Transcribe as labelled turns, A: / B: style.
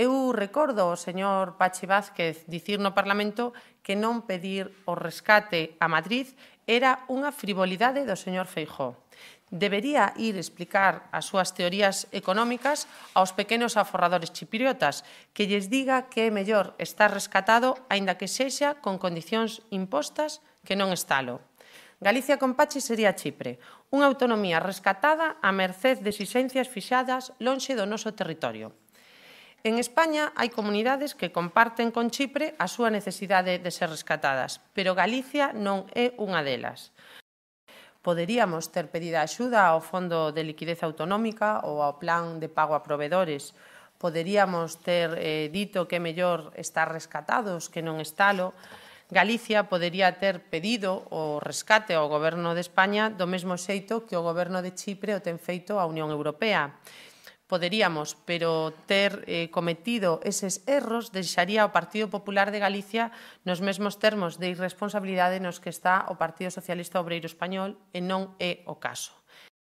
A: Eu recordo o señor Pachi Vázquez dicir no Parlamento que non pedir o rescate a Madrid era unha frivolidade do señor Feijó. Debería ir explicar as súas teorías económicas aos pequenos aforradores chipriotas, que lles diga que é mellor estar rescatado, aínda que sexa con condicións impostas que non estalo. Galicia con Pachi sería Chipre, unha autonomía rescatada a merced de exixencias fixadas lonxe do noso territorio. En España hai comunidades que comparten con Chipre a súa necesidade de ser rescatadas, pero Galicia non é unha delas. Poderíamos ter pedida axuda ao Fondo de Liquidez Autonómica ou ao Plan de Pago a Provedores. Poderíamos ter eh, dito que é mellor estar rescatados que non estalo. Galicia podería ter pedido o rescate ao Goberno de España do mesmo xeito que o Goberno de Chipre o ten feito a Unión Europea poderíamos, pero ter eh, cometido eses erros deixaría o Partido Popular de Galicia nos mesmos termos de irresponsabilidade nos que está o Partido Socialista Obreiro Español e non é o caso.